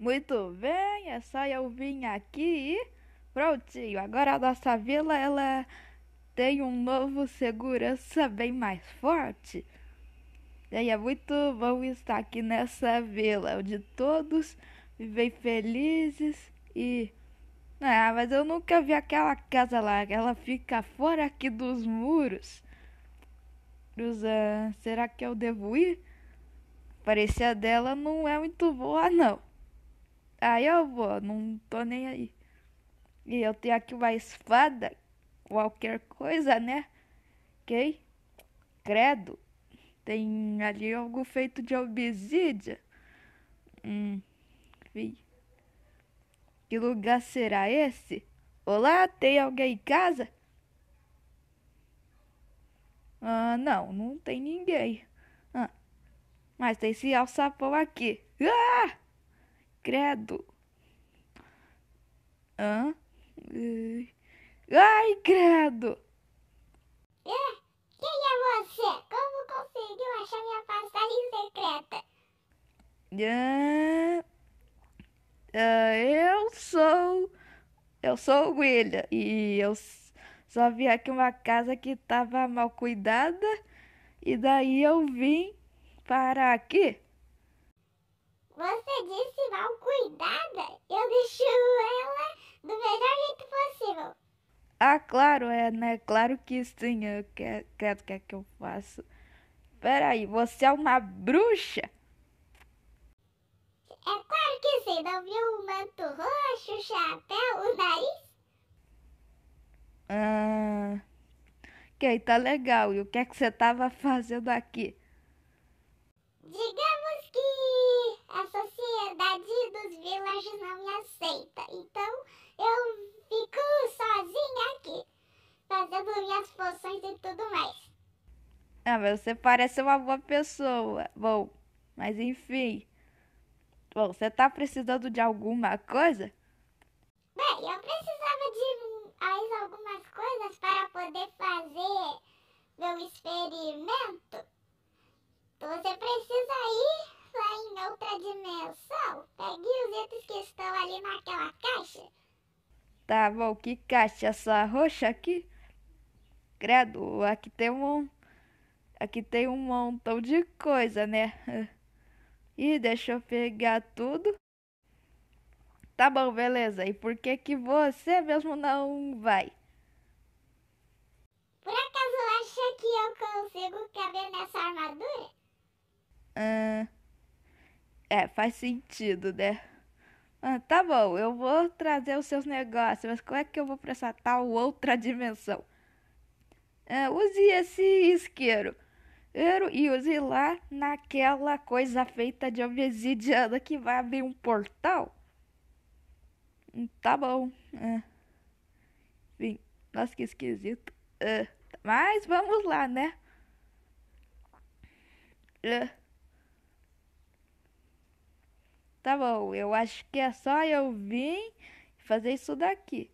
Muito bem, é só eu vim aqui e prontinho. Agora a nossa vila ela tem um novo segurança bem mais forte. E é muito bom estar aqui nessa vila, onde todos vivem felizes e. Ah, mas eu nunca vi aquela casa lá, ela fica fora aqui dos muros. Cruzan, será que eu devo ir? A parecia dela não é muito boa, não. Aí eu vou, não tô nem aí. E eu tenho aqui uma espada, qualquer coisa, né? Ok? Credo. Tem ali algo feito de obsidia. Hum, vi. Que lugar será esse? Olá, tem alguém em casa? Ah, não, não tem ninguém. Ah, mas tem esse alçapão aqui. Ah! Credo. Hã? Ai, credo. É, quem é você? Como conseguiu achar minha passagem secreta? É, é, eu sou... Eu sou o William e eu só vi aqui uma casa que estava mal cuidada e daí eu vim para aqui. Você disse mal cuidada? Eu deixo ela do melhor jeito possível. Ah, claro, é, né? Claro que sim. Eu quero, credo que é que eu faço. Peraí, você é uma bruxa? É claro que sim. Não viu o manto roxo, o chapéu, o nariz? Ah. Ok, tá legal. E o que é que você tava fazendo aqui? Diga a sociedade dos villages não me aceita. Então eu fico sozinha aqui, fazendo minhas poções e tudo mais. Ah, mas você parece uma boa pessoa. Bom, mas enfim. Bom, você tá precisando de alguma coisa? Tá bom, que cachaça roxa aqui. Credo, aqui tem um. Aqui tem um montão de coisa, né? E deixa eu pegar tudo. Tá bom, beleza. E por que que você mesmo não vai? Por acaso acha que eu consigo caber nessa armadura? Ah, é, faz sentido, né? Ah, tá bom, eu vou trazer os seus negócios, mas como é que eu vou para essa tal outra dimensão? Ah, use esse isqueiro e use lá naquela coisa feita de obsidiana que vai abrir um portal. Hum, tá bom. Ah. Enfim, nossa, que esquisito. Ah. Mas vamos lá, né? Ah. Tá bom, eu acho que é só eu vir fazer isso daqui.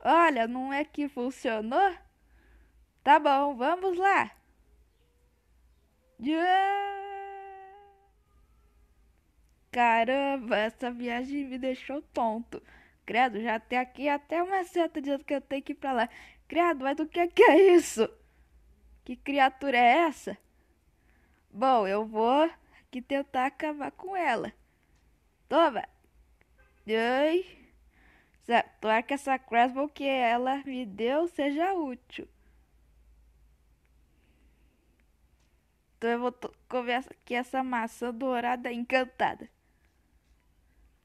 Olha, não é que funcionou? Tá bom, vamos lá. Caramba, essa viagem me deixou tonto. Credo, já até aqui até uma certa dias que eu tenho que ir pra lá. Credo, mas o que é que é isso? Que criatura é essa? Bom, eu vou que tentar acabar com ela. Toma! Ai! Tomara que essa crossbow que ela me deu seja útil. Então eu vou comer aqui essa maçã dourada encantada.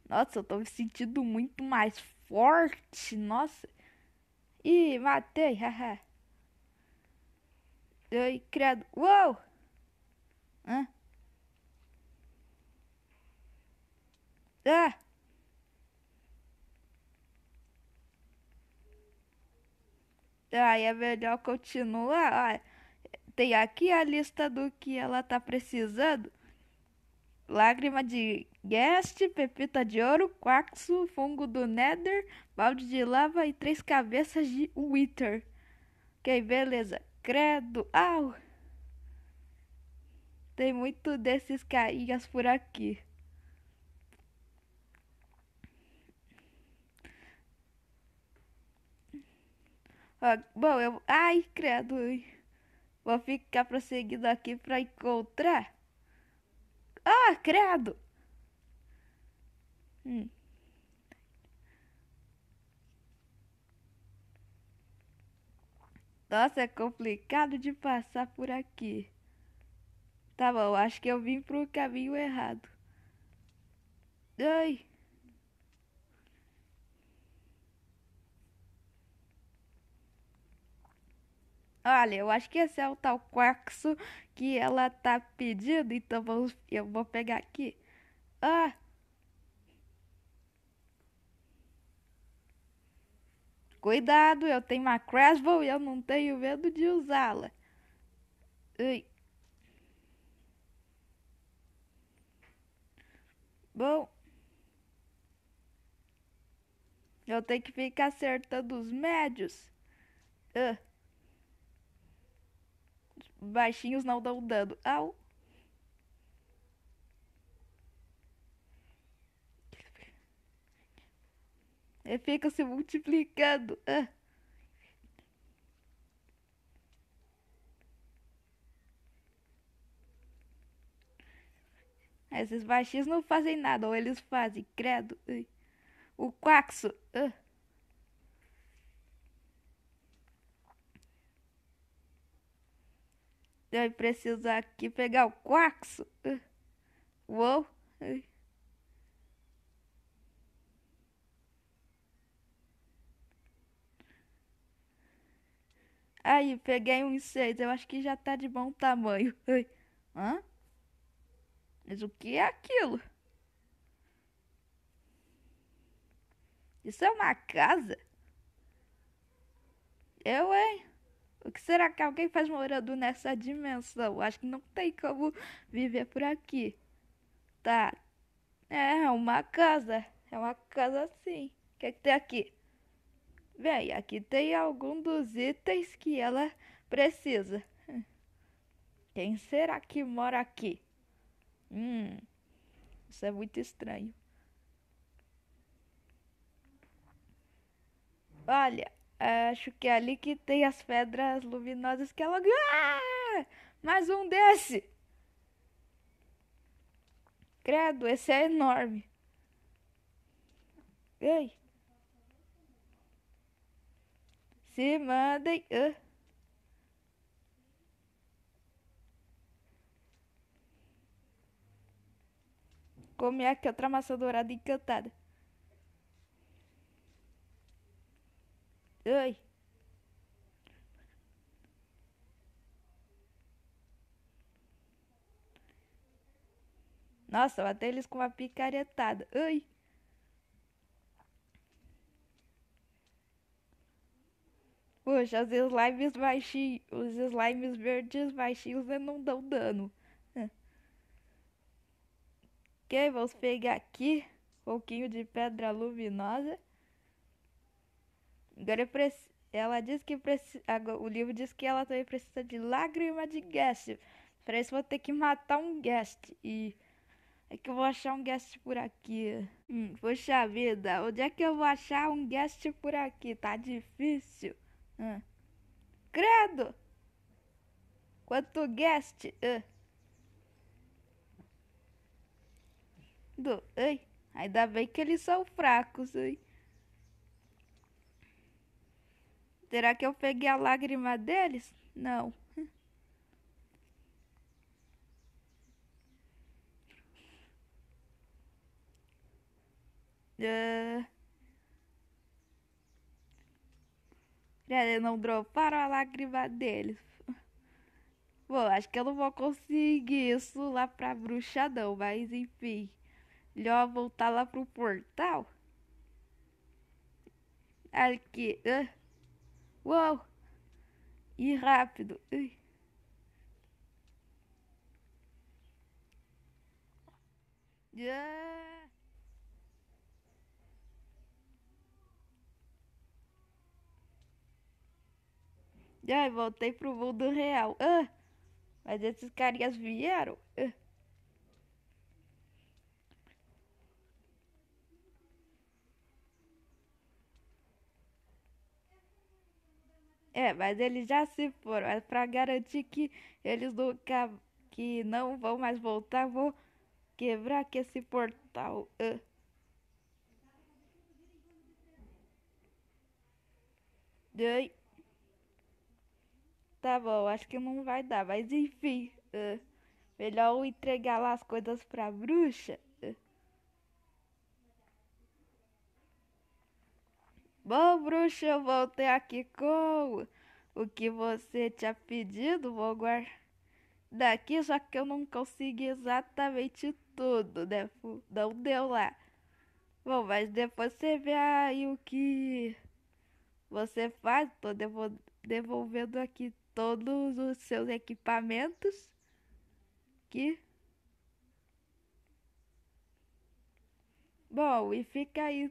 Nossa, eu tô me sentindo muito mais forte. Nossa. Ih, matei. Haha. Ai, credo. Uou! Hã? Ah! Aí é melhor continuar. Ah, tem aqui a lista do que ela tá precisando. Lágrima de guest, pepita de ouro, quaxo, fungo do nether, balde de lava e três cabeças de wither. Ok, beleza. Credo. Au! Tem muito desses carinhas por aqui. Ah, bom, eu. Ai, credo! Vou ficar prosseguindo aqui para encontrar. Ah, credo! Hum. Nossa, é complicado de passar por aqui. Tá bom, acho que eu vim pro caminho errado. Ai. Olha, eu acho que esse é o tal quarkso que ela tá pedindo, então vamos, eu vou pegar aqui. Ah! Cuidado, eu tenho uma Crespo e eu não tenho medo de usá-la. Bom. Eu tenho que ficar acertando os médios. Uh baixinhos não dão dano. Au! E fica se multiplicando. Ah. Esses baixinhos não fazem nada, ou eles fazem, credo. O quaxo. Ah. Vai precisar aqui pegar o quaxo. Uou. Aí, peguei um seis. Eu acho que já tá de bom tamanho. Hã? Mas o que é aquilo? Isso é uma casa? Eu, hein? O que será que alguém faz morando nessa dimensão? Acho que não tem como viver por aqui. Tá. É, é uma casa. É uma casa assim. O que, é que tem aqui? Bem, aqui tem algum dos itens que ela precisa. Quem será que mora aqui? Hum, isso é muito estranho. Olha, Acho que é ali que tem as pedras luminosas que ela. Ah! Mais um desse! Credo, esse é enorme. Ei! Se mandem. Uh. Ah. Come é aqui outra maçã dourada encantada. Ai. Nossa, até eles com uma picaretada. Ai. Poxa, os slimes baixinhos, os slimes verdes baixinhos né, não dão dano. Ok, é. vamos pegar aqui um pouquinho de pedra luminosa. Agora ela diz que precisa o livro diz que ela também precisa de lágrima de guest. Para isso vou ter que matar um guest e é que eu vou achar um guest por aqui. Hum, poxa vida, onde é que eu vou achar um guest por aqui? Tá difícil. Hum. Credo! Quanto guest? Hum. Do, ai, ainda bem que eles são fracos, hein? Será que eu peguei a lágrima deles? Não. Uh... não droparam a lágrima deles. Bom, acho que eu não vou conseguir isso lá pra bruxa não, mas enfim. Melhor voltar lá pro portal. Aqui. Uh. Uau! E rápido. Ui. Yeah. E voltei pro mundo real. Ah, mas esses carinhas vieram. Ah. É, mas eles já se foram. Mas é para garantir que eles nunca. que não vão mais voltar, vou quebrar aqui esse portal. Uh. Dei. Tá bom, acho que não vai dar, mas enfim. Uh. Melhor eu entregar lá as coisas pra bruxa. Bom, bruxa, eu voltei aqui com o que você tinha pedido. Vou guardar Daqui já que eu não consegui exatamente tudo, né? Não deu lá. Bom, mas depois você vê aí o que você faz. Tô devolvendo aqui todos os seus equipamentos. Aqui. Bom, e fica aí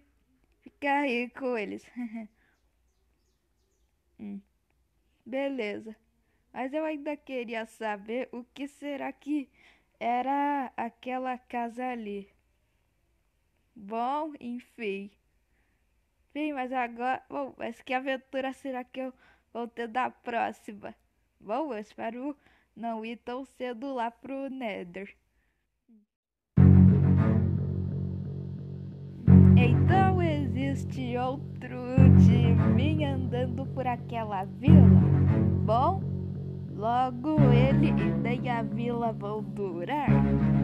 ficar rico com eles. hum. Beleza. Mas eu ainda queria saber o que será que era aquela casa ali. Bom, enfim. Bem, mas agora. Bom, mas que aventura será que eu vou ter da próxima? Bom, eu espero não ir tão cedo lá pro Nether. Então existe outro de mim andando por aquela vila. Bom, logo ele e nem a vila vão durar.